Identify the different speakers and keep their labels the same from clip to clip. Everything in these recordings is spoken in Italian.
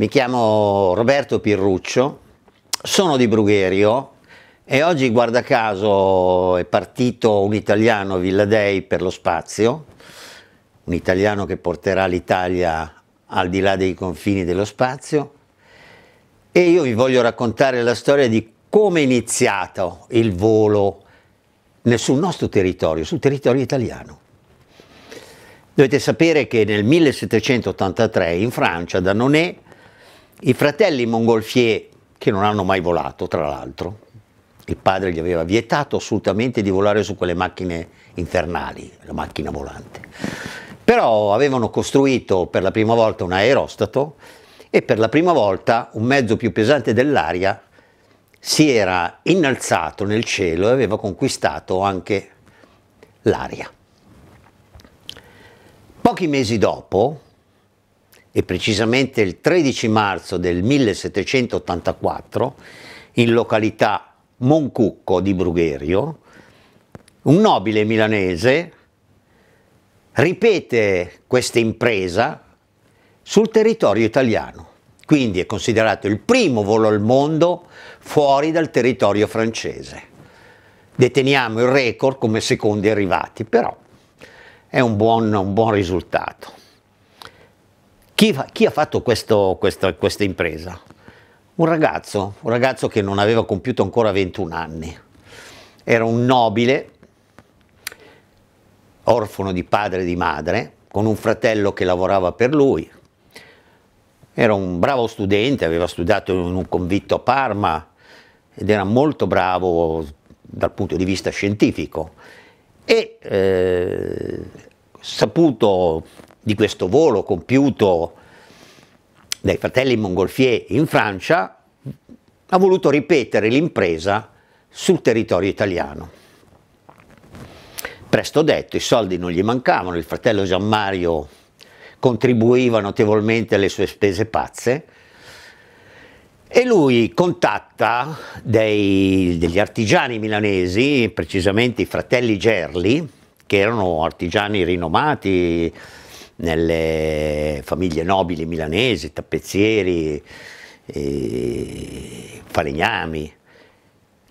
Speaker 1: Mi chiamo Roberto Pirruccio, sono di Brugherio e oggi guarda caso è partito un italiano Villadei per lo spazio, un italiano che porterà l'Italia al di là dei confini dello spazio e io vi voglio raccontare la storia di come è iniziato il volo sul nostro territorio, sul territorio italiano. Dovete sapere che nel 1783 in Francia, da Nonet, i fratelli Montgolfier, che non hanno mai volato tra l'altro, il padre gli aveva vietato assolutamente di volare su quelle macchine infernali, la macchina volante, però avevano costruito per la prima volta un aerostato e per la prima volta un mezzo più pesante dell'aria si era innalzato nel cielo e aveva conquistato anche l'aria. Pochi mesi dopo, e precisamente il 13 marzo del 1784 in località Moncucco di Brugherio, un nobile milanese ripete questa impresa sul territorio italiano, quindi è considerato il primo volo al mondo fuori dal territorio francese. Deteniamo il record come secondi arrivati, però è un buon, un buon risultato. Chi, fa, chi ha fatto questo, questa, questa impresa? Un ragazzo, un ragazzo che non aveva compiuto ancora 21 anni, era un nobile, orfano di padre e di madre, con un fratello che lavorava per lui. Era un bravo studente, aveva studiato in un convitto a Parma ed era molto bravo dal punto di vista scientifico e eh, saputo di questo volo compiuto dai fratelli Montgolfier in Francia, ha voluto ripetere l'impresa sul territorio italiano. Presto detto, i soldi non gli mancavano, il fratello Gianmario contribuiva notevolmente alle sue spese pazze e lui contatta dei, degli artigiani milanesi, precisamente i fratelli Gerli, che erano artigiani rinomati, nelle famiglie nobili milanesi, tappezzieri, falegnami,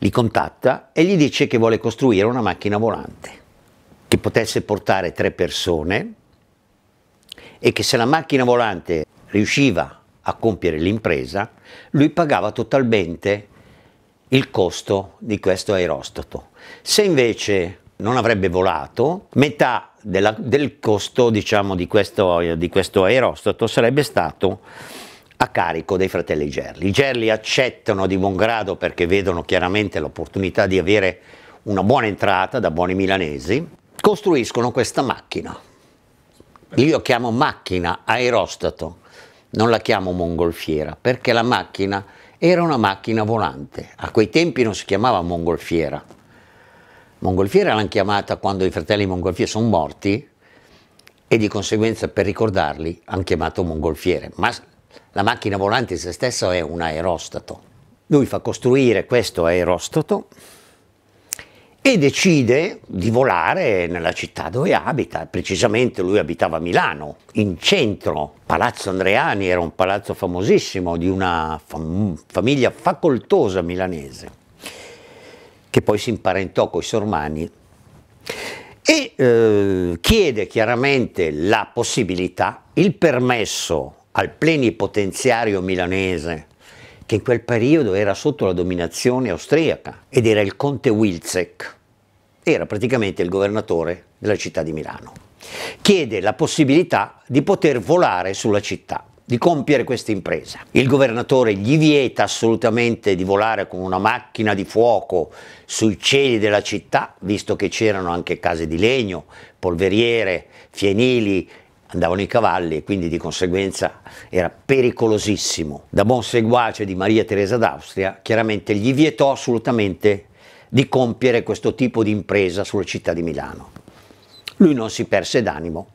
Speaker 1: li contatta e gli dice che vuole costruire una macchina volante che potesse portare tre persone e che se la macchina volante riusciva a compiere l'impresa, lui pagava totalmente il costo di questo aerostato. Se invece non avrebbe volato, metà della, del costo diciamo, di, questo, di questo aerostato sarebbe stato a carico dei fratelli Gerli. I Gerli accettano di buon grado perché vedono chiaramente l'opportunità di avere una buona entrata da buoni milanesi, costruiscono questa macchina. Io chiamo macchina aerostato, non la chiamo mongolfiera, perché la macchina era una macchina volante. A quei tempi non si chiamava mongolfiera, Mongolfiera l'hanno chiamata quando i fratelli Mongolfiera sono morti e di conseguenza per ricordarli hanno chiamato Mongolfiere, ma la macchina volante in se stessa è un aerostato. Lui fa costruire questo aerostato e decide di volare nella città dove abita, precisamente lui abitava a Milano, in centro, Palazzo Andreani era un palazzo famosissimo di una fam- famiglia facoltosa milanese che poi si imparentò con i Sormani, e eh, chiede chiaramente la possibilità, il permesso al plenipotenziario milanese, che in quel periodo era sotto la dominazione austriaca ed era il conte Wilczek, era praticamente il governatore della città di Milano. Chiede la possibilità di poter volare sulla città di compiere questa impresa. Il governatore gli vieta assolutamente di volare con una macchina di fuoco sui cieli della città, visto che c'erano anche case di legno, polveriere, fienili, andavano i cavalli e quindi di conseguenza era pericolosissimo. Da buon seguace di Maria Teresa d'Austria, chiaramente gli vietò assolutamente di compiere questo tipo di impresa sulla città di Milano. Lui non si perse d'animo,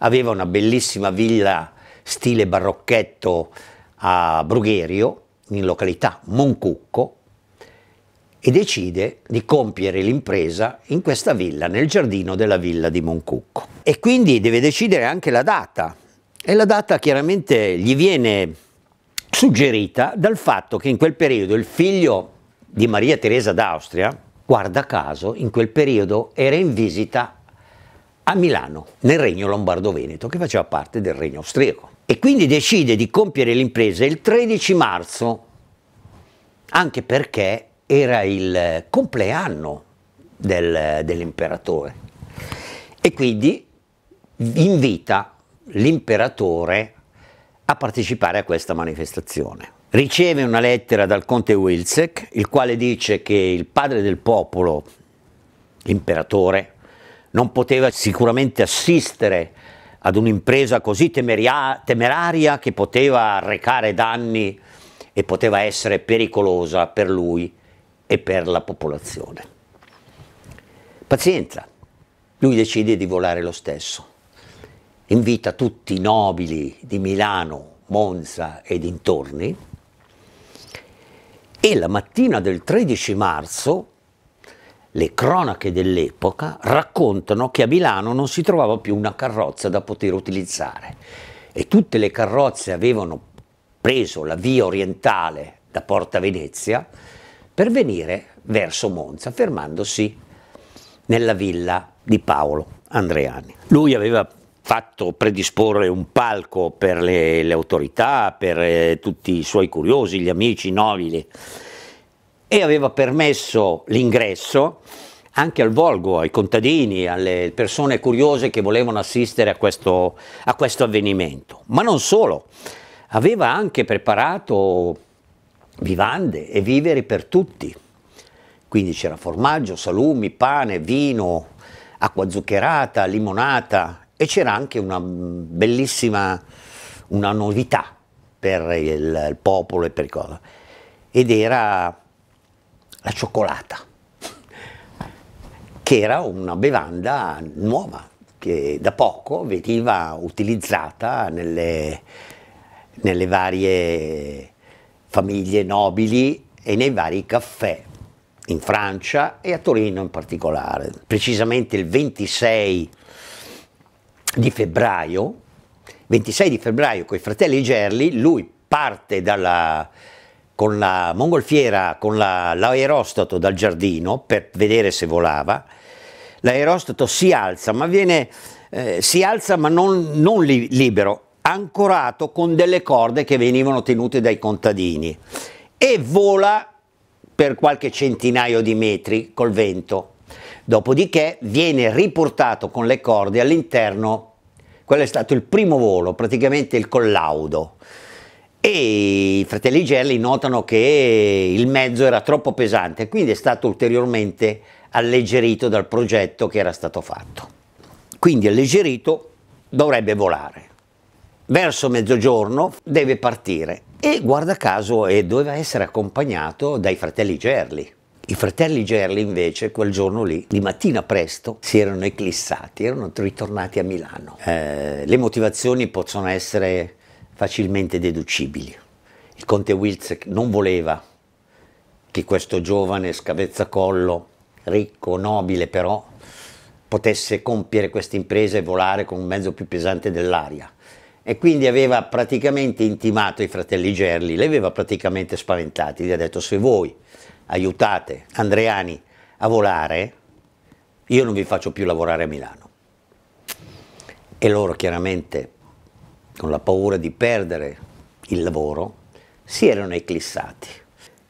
Speaker 1: aveva una bellissima villa stile barocchetto a Brugherio, in località Moncucco, e decide di compiere l'impresa in questa villa, nel giardino della villa di Moncucco. E quindi deve decidere anche la data. E la data chiaramente gli viene suggerita dal fatto che in quel periodo il figlio di Maria Teresa d'Austria, guarda caso, in quel periodo era in visita a Milano, nel regno lombardo-veneto, che faceva parte del regno austriaco e quindi decide di compiere l'impresa il 13 marzo, anche perché era il compleanno del, dell'imperatore. E quindi invita l'imperatore a partecipare a questa manifestazione. Riceve una lettera dal conte Wilsek, il quale dice che il padre del popolo, l'imperatore, non poteva sicuramente assistere a ad un'impresa così temeria, temeraria che poteva arrecare danni e poteva essere pericolosa per lui e per la popolazione. Pazienza, lui decide di volare lo stesso. Invita tutti i nobili di Milano, Monza e dintorni e la mattina del 13 marzo le cronache dell'epoca raccontano che a Milano non si trovava più una carrozza da poter utilizzare e tutte le carrozze avevano preso la via orientale da Porta Venezia per venire verso Monza, fermandosi nella villa di Paolo Andreani. Lui aveva fatto predisporre un palco per le, le autorità, per eh, tutti i suoi curiosi, gli amici nobili e aveva permesso l'ingresso anche al volgo, ai contadini, alle persone curiose che volevano assistere a questo, a questo avvenimento. Ma non solo, aveva anche preparato vivande e viveri per tutti. Quindi c'era formaggio, salumi, pane, vino, acqua zuccherata, limonata e c'era anche una bellissima una novità per il, il popolo e per cosa. Ed era la cioccolata, che era una bevanda nuova, che da poco veniva utilizzata nelle, nelle varie famiglie nobili e nei vari caffè in Francia e a Torino in particolare. Precisamente il 26 di febbraio, 26 di febbraio con i fratelli Gerli, lui parte dalla, con la mongolfiera, con l'aerostato dal giardino per vedere se volava, l'aerostato si alza ma viene, eh, si alza ma non, non li, libero, ancorato con delle corde che venivano tenute dai contadini e vola per qualche centinaio di metri col vento. Dopodiché viene riportato con le corde all'interno, quello è stato il primo volo, praticamente il collaudo e i fratelli Gerli notano che il mezzo era troppo pesante, quindi è stato ulteriormente alleggerito dal progetto che era stato fatto. Quindi alleggerito dovrebbe volare. Verso mezzogiorno deve partire e guarda caso e eh, doveva essere accompagnato dai fratelli Gerli. I fratelli Gerli invece quel giorno lì, di mattina presto, si erano eclissati, erano ritornati a Milano. Eh, le motivazioni possono essere facilmente deducibili. Il conte Wilczek non voleva che questo giovane scavezzacollo, ricco, nobile però, potesse compiere questa impresa e volare con un mezzo più pesante dell'aria. E quindi aveva praticamente intimato i fratelli Gerli, li aveva praticamente spaventati, gli ha detto se voi aiutate Andreani a volare, io non vi faccio più lavorare a Milano. E loro chiaramente con la paura di perdere il lavoro, si erano eclissati.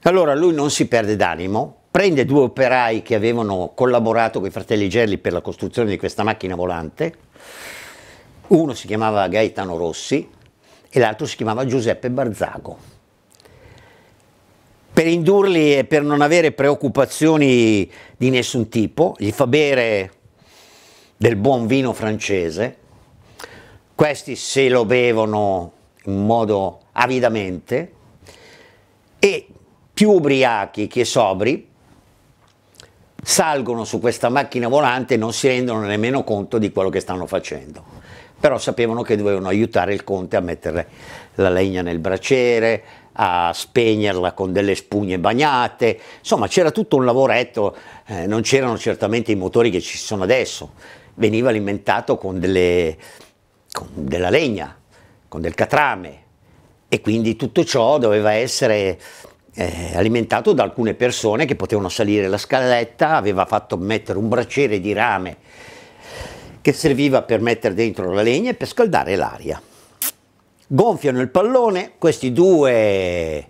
Speaker 1: Allora lui non si perde d'animo, prende due operai che avevano collaborato con i fratelli Gelli per la costruzione di questa macchina volante, uno si chiamava Gaetano Rossi e l'altro si chiamava Giuseppe Barzago. Per indurli e per non avere preoccupazioni di nessun tipo, gli fa bere del buon vino francese questi se lo bevono in modo avidamente e più ubriachi che sobri salgono su questa macchina volante e non si rendono nemmeno conto di quello che stanno facendo. Però sapevano che dovevano aiutare il conte a mettere la legna nel braciere, a spegnerla con delle spugne bagnate, insomma c'era tutto un lavoretto, eh, non c'erano certamente i motori che ci sono adesso, veniva alimentato con delle, con della legna, con del catrame e quindi tutto ciò doveva essere eh, alimentato da alcune persone che potevano salire la scaletta, aveva fatto mettere un braciere di rame che serviva per mettere dentro la legna e per scaldare l'aria. Gonfiano il pallone, questi due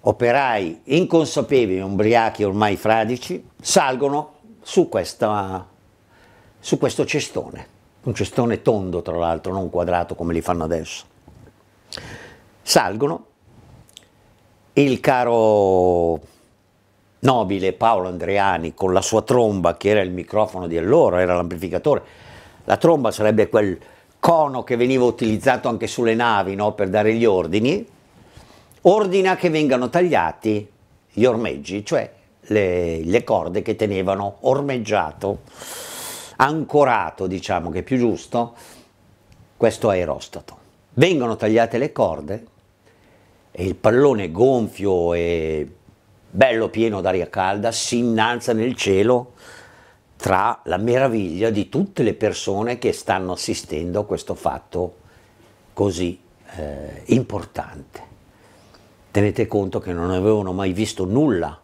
Speaker 1: operai inconsapevoli, ubriachi ormai fradici, salgono su, questa, su questo cestone un cestone tondo tra l'altro, non quadrato come li fanno adesso. Salgono, il caro nobile Paolo Andreani con la sua tromba, che era il microfono di allora, era l'amplificatore, la tromba sarebbe quel cono che veniva utilizzato anche sulle navi no? per dare gli ordini, ordina che vengano tagliati gli ormeggi, cioè le, le corde che tenevano ormeggiato ancorato, diciamo che è più giusto, questo aerostato. Vengono tagliate le corde e il pallone gonfio e bello pieno d'aria calda si innalza nel cielo tra la meraviglia di tutte le persone che stanno assistendo a questo fatto così eh, importante. Tenete conto che non avevano mai visto nulla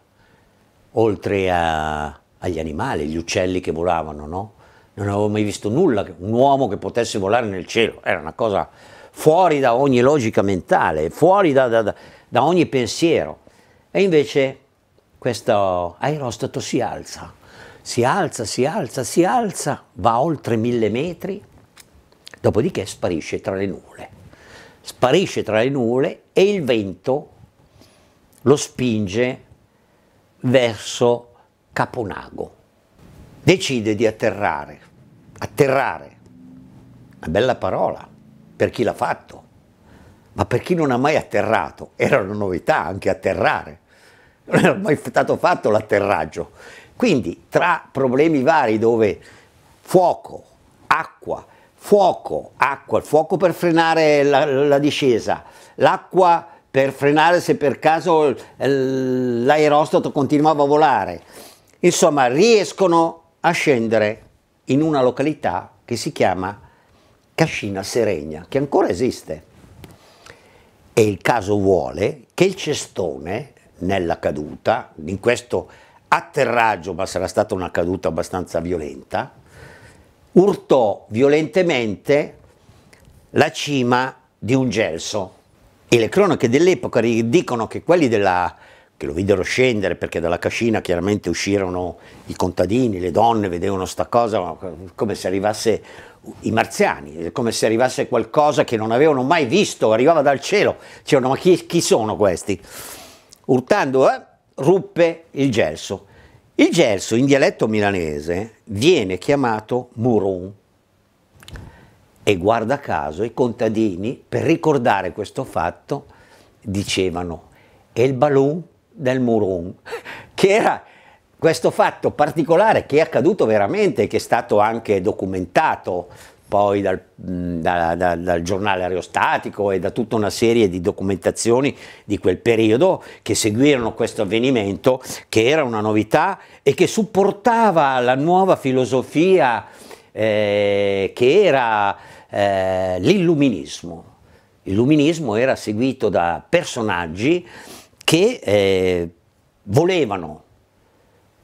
Speaker 1: oltre a, agli animali, gli uccelli che volavano, no? non avevo mai visto nulla, un uomo che potesse volare nel cielo, era una cosa fuori da ogni logica mentale, fuori da, da, da ogni pensiero. E invece questo aerostato si alza, si alza, si alza, si alza, va oltre mille metri, dopodiché sparisce tra le nuvole. Sparisce tra le nuvole e il vento lo spinge verso Caponago decide di atterrare. Atterrare, una bella parola per chi l'ha fatto, ma per chi non ha mai atterrato, era una novità anche atterrare, non era mai stato fatto l'atterraggio. Quindi tra problemi vari dove fuoco, acqua, fuoco, acqua, il fuoco per frenare la, la discesa, l'acqua per frenare se per caso eh, l'aerostato continuava a volare, insomma riescono a scendere in una località che si chiama Cascina Seregna, che ancora esiste. E il caso vuole che il cestone, nella caduta, in questo atterraggio, ma sarà stata una caduta abbastanza violenta, urtò violentemente la cima di un gelso. E le cronache dell'epoca dicono che quelli della che lo videro scendere perché dalla cascina chiaramente uscirono i contadini, le donne vedevano sta cosa come se arrivasse i marziani, come se arrivasse qualcosa che non avevano mai visto, arrivava dal cielo, dicevano ma chi, chi sono questi? Urtando eh, ruppe il gelso. Il gelso in dialetto milanese viene chiamato murun e guarda caso i contadini per ricordare questo fatto dicevano e il balloon del Murun, che era questo fatto particolare che è accaduto veramente, che è stato anche documentato poi dal, da, da, dal, giornale aerostatico e da tutta una serie di documentazioni di quel periodo che seguirono questo avvenimento, che era una novità e che supportava la nuova filosofia eh, che era eh, l'illuminismo. L'illuminismo era seguito da personaggi che eh, volevano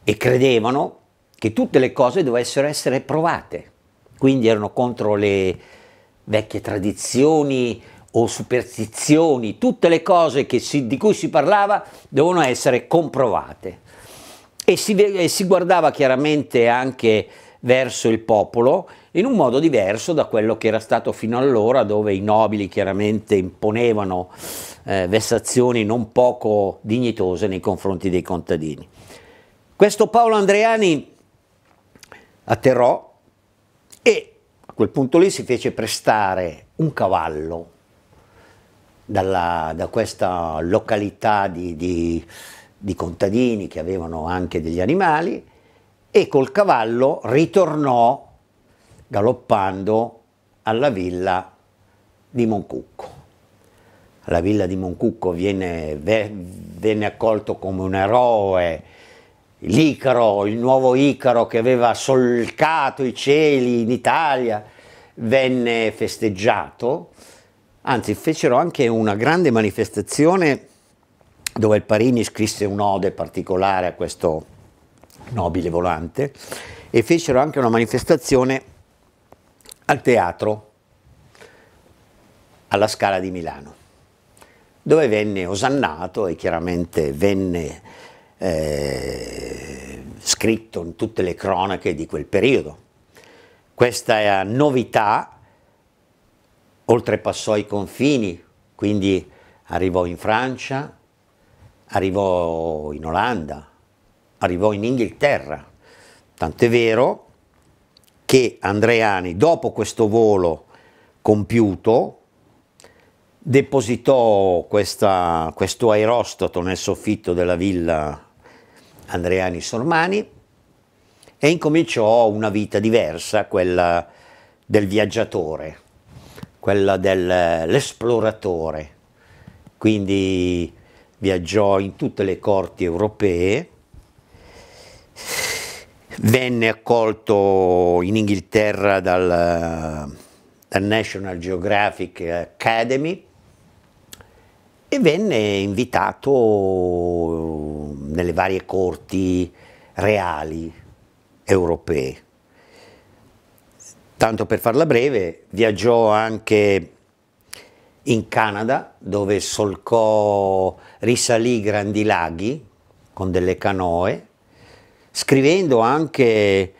Speaker 1: e credevano che tutte le cose dovessero essere provate, quindi erano contro le vecchie tradizioni o superstizioni, tutte le cose si, di cui si parlava devono essere comprovate. E si, e si, guardava chiaramente anche verso il popolo in un modo diverso da quello che era stato fino allora, dove i nobili chiaramente imponevano eh, vessazioni non poco dignitose nei confronti dei contadini. Questo Paolo Andreani atterrò e a quel punto lì si fece prestare un cavallo dalla, da questa località di, di, di contadini che avevano anche degli animali e col cavallo ritornò galoppando alla villa di Moncucco la villa di Moncucco viene, venne accolto come un eroe, l'Icaro, il nuovo Icaro che aveva solcato i cieli in Italia, venne festeggiato, anzi fecero anche una grande manifestazione dove il Parini scrisse un'ode particolare a questo nobile volante e fecero anche una manifestazione al teatro alla Scala di Milano dove venne osannato e chiaramente venne eh, scritto in tutte le cronache di quel periodo. Questa novità oltrepassò i confini, quindi arrivò in Francia, arrivò in Olanda, arrivò in Inghilterra. Tant'è vero che Andreani, dopo questo volo compiuto, depositò questa, questo aerostato nel soffitto della villa Andreani Sormani e incominciò una vita diversa, quella del viaggiatore, quella dell'esploratore. Quindi viaggiò in tutte le corti europee, venne accolto in Inghilterra dal, dal National Geographic Academy, e venne invitato nelle varie corti reali europee. Tanto per farla breve, viaggiò anche in Canada dove solcò, risalì grandi laghi con delle canoe, scrivendo anche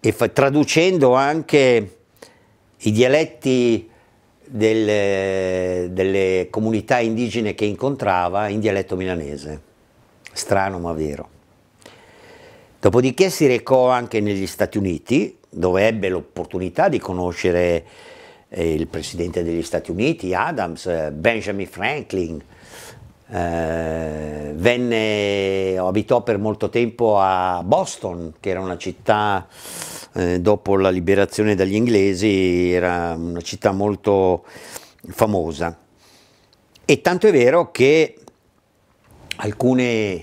Speaker 1: e traducendo anche i dialetti delle, delle comunità indigene che incontrava in dialetto milanese, strano ma vero. Dopodiché si recò anche negli Stati Uniti, dove ebbe l'opportunità di conoscere eh, il presidente degli Stati Uniti, Adams, eh, Benjamin Franklin, eh, venne, abitò per molto tempo a Boston, che era una città eh, dopo la liberazione dagli inglesi, era una città molto famosa. E tanto è vero che alcune,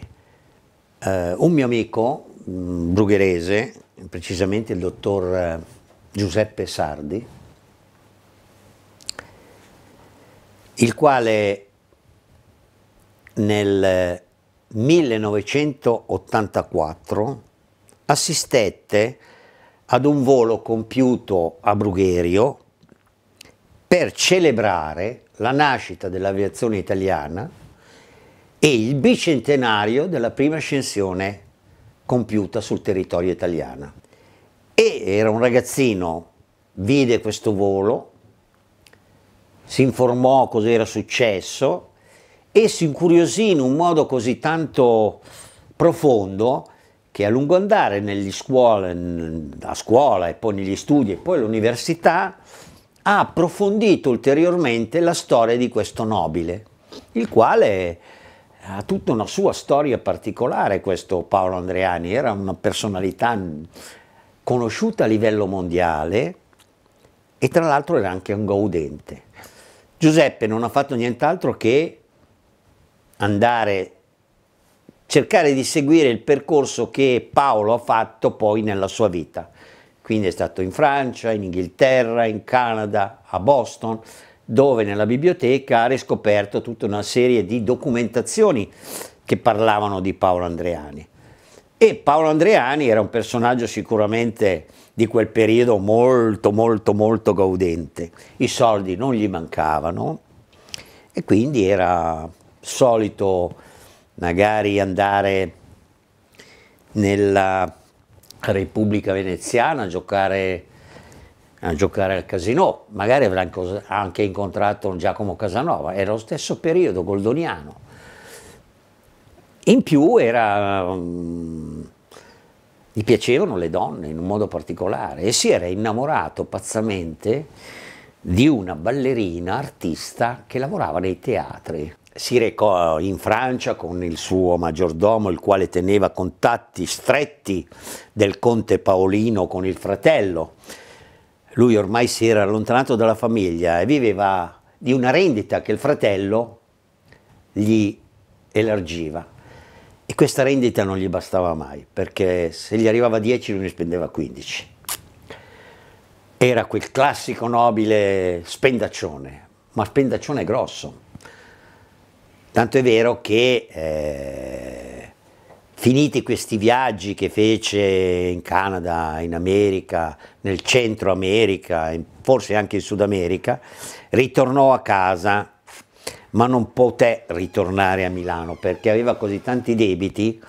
Speaker 1: eh, un mio amico mh, brugherese, precisamente il dottor eh, Giuseppe Sardi, il quale nel 1984 eh, assistette ad un volo compiuto a Brugherio per celebrare la nascita dell'aviazione italiana e il bicentenario della prima ascensione compiuta sul territorio italiano. E era un ragazzino, vide questo volo, si informò cosa era successo e si incuriosì in un modo così tanto profondo che a lungo andare negli scuole, a scuola e poi negli studi e poi all'università ha approfondito ulteriormente la storia di questo nobile, il quale ha tutta una sua storia particolare questo Paolo Andreani, era una personalità conosciuta a livello mondiale e tra l'altro era anche un gaudente. Giuseppe non ha fatto nient'altro che andare cercare di seguire il percorso che Paolo ha fatto poi nella sua vita. Quindi è stato in Francia, in Inghilterra, in Canada, a Boston, dove nella biblioteca ha riscoperto tutta una serie di documentazioni che parlavano di Paolo Andreani. E Paolo Andreani era un personaggio sicuramente di quel periodo molto molto molto gaudente. I soldi non gli mancavano e quindi era solito magari andare nella Repubblica Veneziana a giocare, a giocare al casino, magari avrà anche incontrato Giacomo Casanova, era lo stesso periodo goldoniano. In più era, mm, gli piacevano le donne in un modo particolare e si era innamorato pazzamente di una ballerina artista che lavorava nei teatri si recò in Francia con il suo maggiordomo, il quale teneva contatti stretti del conte Paolino con il fratello. Lui ormai si era allontanato dalla famiglia e viveva di una rendita che il fratello gli elargiva. E questa rendita non gli bastava mai, perché se gli arrivava 10 lui ne spendeva 15. Era quel classico nobile spendaccione, ma spendaccione grosso Tanto è vero che eh, finiti questi viaggi che fece in Canada, in America, nel Centro America, forse anche in Sud America, ritornò a casa, ma non poté ritornare a Milano perché aveva così tanti debiti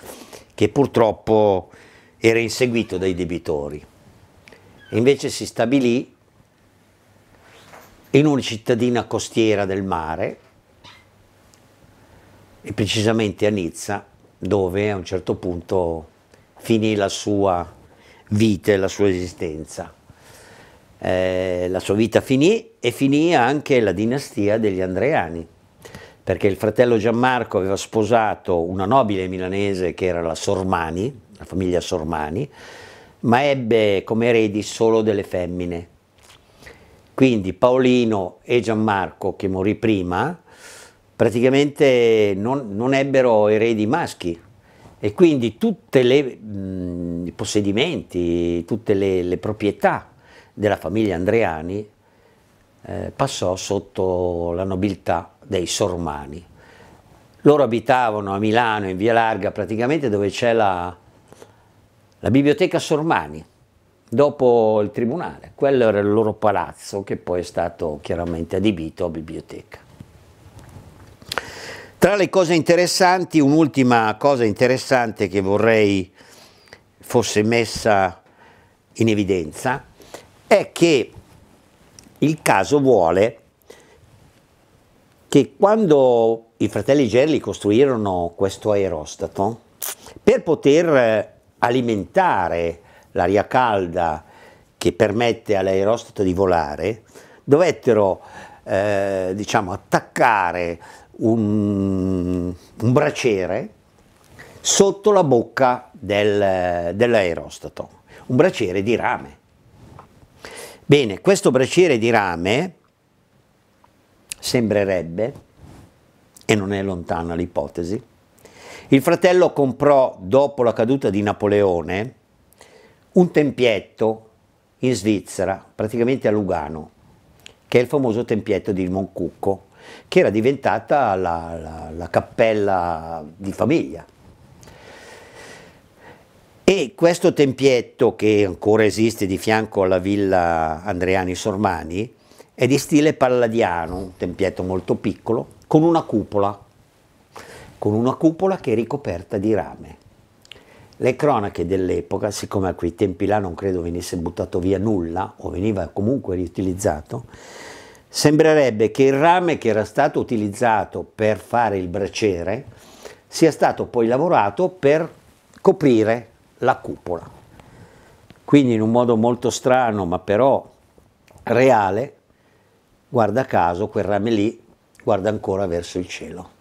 Speaker 1: che purtroppo era inseguito dai debitori. invece si stabilì in una cittadina costiera del mare, e precisamente a Nizza dove a un certo punto finì la sua vita e la sua esistenza. Eh, la sua vita finì e finì anche la dinastia degli Andreani, perché il fratello Gianmarco aveva sposato una nobile milanese che era la Sormani, la famiglia Sormani, ma ebbe come eredi solo delle femmine. Quindi Paolino e Gianmarco, che morì prima, praticamente non, non ebbero eredi maschi e quindi tutti mm, i possedimenti, tutte le, le, proprietà della famiglia Andreani eh, passò sotto la nobiltà dei Sormani. Loro abitavano a Milano in via larga praticamente dove c'è la, la biblioteca Sormani, dopo il tribunale, quello era il loro palazzo che poi è stato chiaramente adibito a biblioteca. Tra le cose interessanti, un'ultima cosa interessante che vorrei fosse messa in evidenza è che il caso vuole che quando i fratelli Gerli costruirono questo aerostato, per poter eh, alimentare l'aria calda che permette all'aerostato di volare, dovettero eh, diciamo, attaccare un, un braciere sotto la bocca del, dell'aerostato, un braciere di rame. Bene, questo braciere di rame sembrerebbe, e non è lontana l'ipotesi, il fratello comprò dopo la caduta di Napoleone un tempietto in Svizzera, praticamente a Lugano, che è il famoso tempietto di Moncucco, che era diventata la, la, la cappella di famiglia. E questo tempietto che ancora esiste di fianco alla villa Andreani Sormani è di stile palladiano, un tempietto molto piccolo, con una cupola, con una cupola che è ricoperta di rame. Le cronache dell'epoca, siccome a quei tempi là non credo venisse buttato via nulla o veniva comunque riutilizzato, Sembrerebbe che il rame che era stato utilizzato per fare il braciere sia stato poi lavorato per coprire la cupola. Quindi in un modo molto strano, ma però reale, guarda caso, quel rame lì guarda ancora verso il cielo.